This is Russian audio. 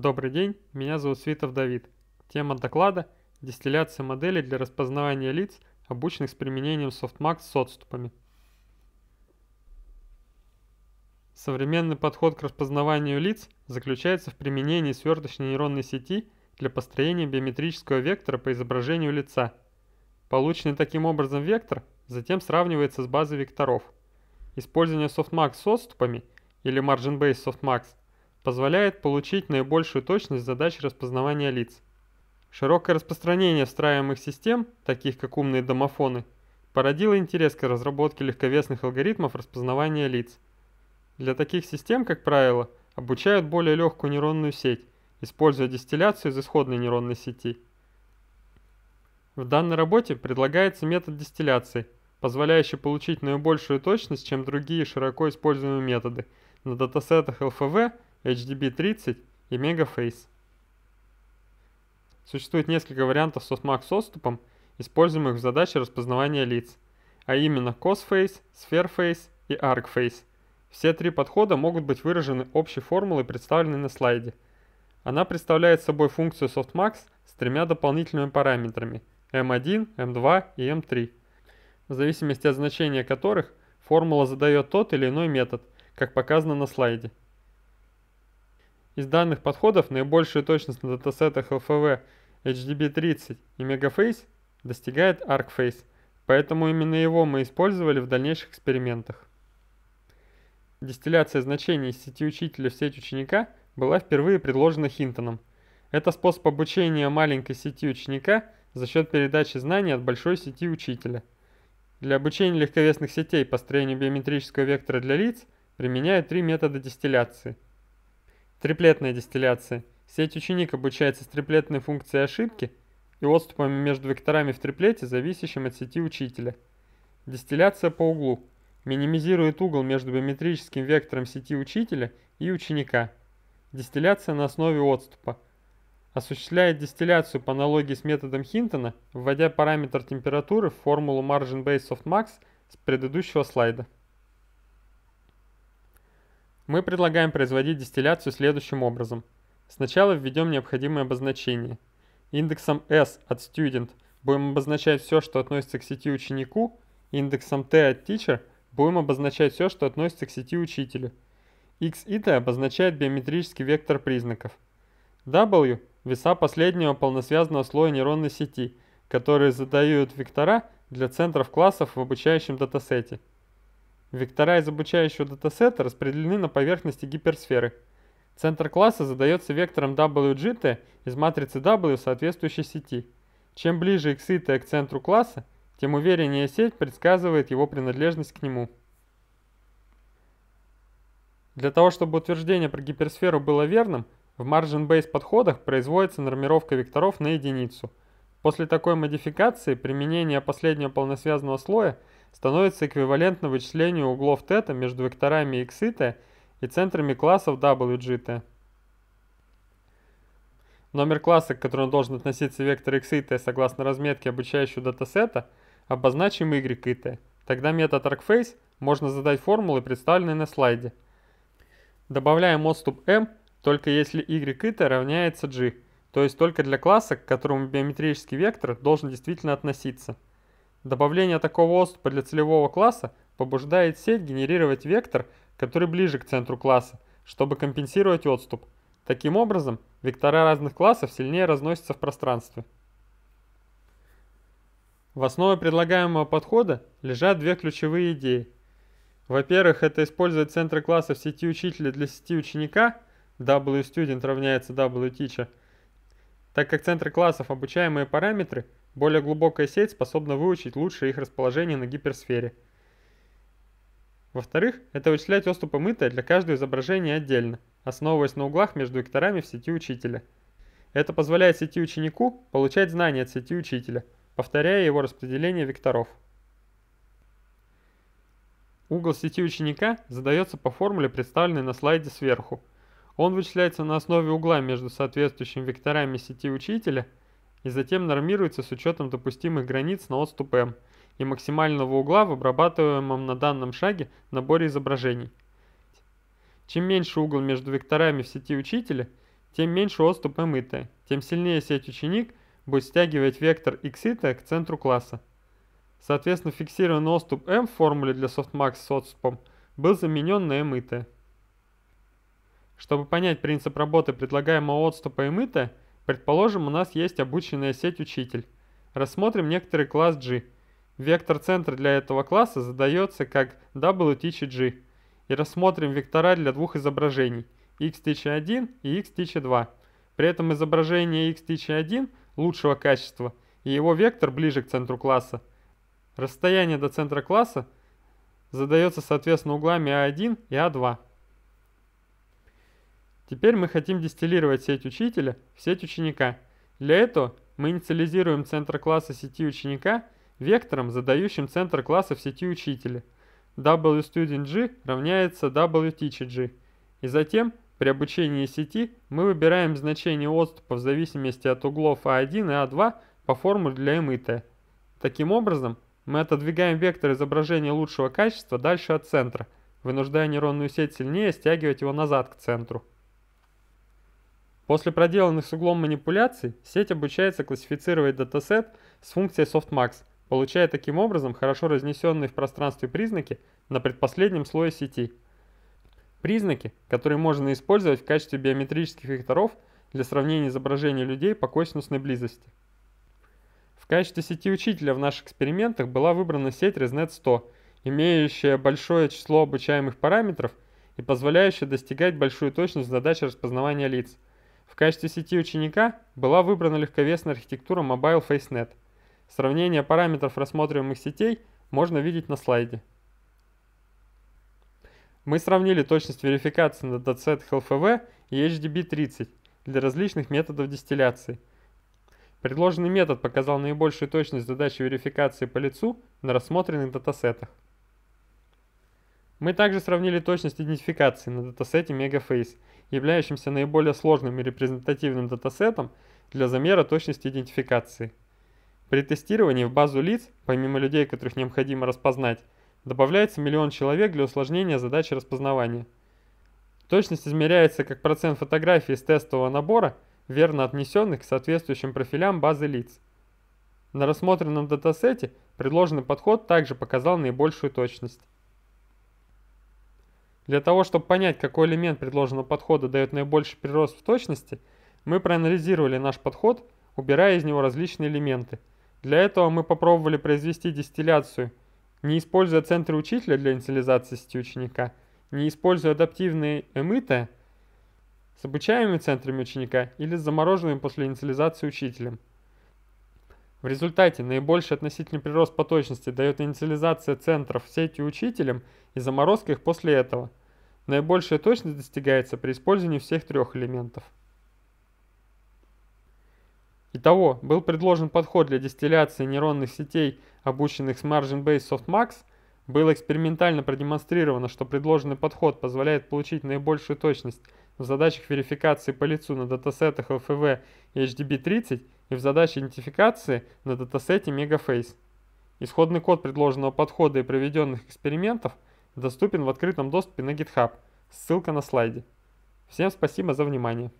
Добрый день, меня зовут Свитов Давид. Тема доклада – дистилляция моделей для распознавания лиц, обученных с применением Softmax с отступами. Современный подход к распознаванию лиц заключается в применении сверточной нейронной сети для построения биометрического вектора по изображению лица. Полученный таким образом вектор затем сравнивается с базой векторов. Использование Softmax с отступами или margin-based softmax – позволяет получить наибольшую точность задач распознавания лиц. Широкое распространение встраиваемых систем, таких как умные домофоны, породило интерес к разработке легковесных алгоритмов распознавания лиц. Для таких систем, как правило, обучают более легкую нейронную сеть, используя дистилляцию из исходной нейронной сети. В данной работе предлагается метод дистилляции, позволяющий получить наибольшую точность, чем другие широко используемые методы на датасетах ЛФВ HDB30 и MegaFace. Существует несколько вариантов Softmax с отступом, используемых в задаче распознавания лиц, а именно COSFace, SphereFace и ArcFace. Все три подхода могут быть выражены общей формулой, представленной на слайде. Она представляет собой функцию softmax с тремя дополнительными параметрами m1, m2 эм эм и m3, эм в зависимости от значения которых формула задает тот или иной метод, как показано на слайде. Из данных подходов наибольшую точность на датасетах LFV HDB30 и Megaface достигает ArcFace, поэтому именно его мы использовали в дальнейших экспериментах. Дистилляция значений из сети учителя в сеть ученика была впервые предложена Хинтоном. Это способ обучения маленькой сети ученика за счет передачи знаний от большой сети учителя. Для обучения легковесных сетей построению биометрического вектора для лиц применяют три метода дистилляции – Триплетная дистилляция. Сеть ученик обучается с триплетной функцией ошибки и отступами между векторами в триплете, зависящим от сети учителя. Дистилляция по углу. Минимизирует угол между биометрическим вектором сети учителя и ученика. Дистилляция на основе отступа. Осуществляет дистилляцию по аналогии с методом Хинтона, вводя параметр температуры в формулу margin base softmax с предыдущего слайда. Мы предлагаем производить дистилляцию следующим образом. Сначала введем необходимые обозначения. Индексом S от student будем обозначать все, что относится к сети ученику, индексом T от teacher будем обозначать все, что относится к сети учителю. X и T обозначает биометрический вектор признаков. W – веса последнего полносвязанного слоя нейронной сети, которые задают вектора для центров классов в обучающем датасете. Вектора из обучающего датасета распределены на поверхности гиперсферы. Центр класса задается вектором WGT из матрицы W соответствующей сети. Чем ближе иксы к центру класса, тем увереннее сеть предсказывает его принадлежность к нему. Для того, чтобы утверждение про гиперсферу было верным, в margin-based подходах производится нормировка векторов на единицу. После такой модификации применение последнего полносвязанного слоя – становится эквивалентно вычислению углов θ между векторами x и t и центрами классов wgt. Номер класса, к которому должен относиться вектор xit согласно разметке обучающего датасета, обозначим yit. Тогда метод arcface можно задать формулы, представленные на слайде. Добавляем отступ m только если yit равняется g, то есть только для класса, к которому биометрический вектор должен действительно относиться. Добавление такого отступа для целевого класса побуждает сеть генерировать вектор, который ближе к центру класса, чтобы компенсировать отступ. Таким образом, вектора разных классов сильнее разносятся в пространстве. В основе предлагаемого подхода лежат две ключевые идеи. Во-первых, это использовать центры классов сети учителя для сети ученика, WStudent равняется WTeacher, так как центры классов обучаемые параметры – более глубокая сеть способна выучить лучше их расположение на гиперсфере. Во-вторых, это вычислять отступы мытая для каждого изображения отдельно, основываясь на углах между векторами в сети учителя. Это позволяет сети ученику получать знания от сети учителя, повторяя его распределение векторов. Угол сети ученика задается по формуле, представленной на слайде сверху. Он вычисляется на основе угла между соответствующими векторами сети учителя – и затем нормируется с учетом допустимых границ на отступ m и максимального угла в обрабатываемом на данном шаге наборе изображений. Чем меньше угол между векторами в сети учителя, тем меньше отступ m и t, тем сильнее сеть ученик будет стягивать вектор x и t к центру класса. Соответственно, фиксированный отступ m в формуле для softmax с отступом был заменен на m и t. Чтобы понять принцип работы предлагаемого отступа m и t, Предположим, у нас есть обученная сеть учитель. Рассмотрим некоторый класс G. Вектор центра для этого класса задается как WTCG. И рассмотрим вектора для двух изображений x1001 и x1002. При этом изображение x1001 лучшего качества, и его вектор ближе к центру класса. Расстояние до центра класса задается соответственно углами А1 и А2. Теперь мы хотим дистиллировать сеть учителя в сеть ученика. Для этого мы инициализируем центр класса сети ученика вектором, задающим центр класса в сети учителя. WStudentG равняется WTeacherG. И затем при обучении сети мы выбираем значение отступа в зависимости от углов А1 и А2 по формуле для m и t. Таким образом, мы отодвигаем вектор изображения лучшего качества дальше от центра, вынуждая нейронную сеть сильнее стягивать его назад к центру. После проделанных с углом манипуляций сеть обучается классифицировать датасет с функцией softmax, получая таким образом хорошо разнесенные в пространстве признаки на предпоследнем слое сети. Признаки, которые можно использовать в качестве биометрических векторов для сравнения изображений людей по косинусной близости. В качестве сети учителя в наших экспериментах была выбрана сеть ResNet 100, имеющая большое число обучаемых параметров и позволяющая достигать большую точность задачи распознавания лиц – качестве сети ученика была выбрана легковесная архитектура Mobile FaceNet. Сравнение параметров рассматриваемых сетей можно видеть на слайде. Мы сравнили точность верификации на датсет HLFV и HDB30 для различных методов дистилляции. Предложенный метод показал наибольшую точность задачи верификации по лицу на рассмотренных датасетах. Мы также сравнили точность идентификации на датасете MegaFace, являющемся наиболее сложным и репрезентативным датасетом для замера точности идентификации. При тестировании в базу лиц, помимо людей, которых необходимо распознать, добавляется миллион человек для усложнения задачи распознавания. Точность измеряется как процент фотографий из тестового набора, верно отнесенных к соответствующим профилям базы лиц. На рассмотренном датасете предложенный подход также показал наибольшую точность. Для того, чтобы понять, какой элемент предложенного подхода дает наибольший прирост в точности, мы проанализировали наш подход, убирая из него различные элементы. Для этого мы попробовали произвести дистилляцию, не используя центры учителя для инициализации сети ученика, не используя адаптивные эмыты с обучаемыми центрами ученика или с замороженными после инициализации учителем. В результате наибольший относительный прирост по точности дает инициализация центров сетью учителем и заморозка их после этого – Наибольшая точность достигается при использовании всех трех элементов. Итого, был предложен подход для дистилляции нейронных сетей, обученных с Margin-Based Softmax. Было экспериментально продемонстрировано, что предложенный подход позволяет получить наибольшую точность в задачах верификации по лицу на датасетах LFV и HDB30 и в задаче идентификации на датасете Megaface. Исходный код предложенного подхода и проведенных экспериментов – доступен в открытом доступе на GitHub. Ссылка на слайде. Всем спасибо за внимание.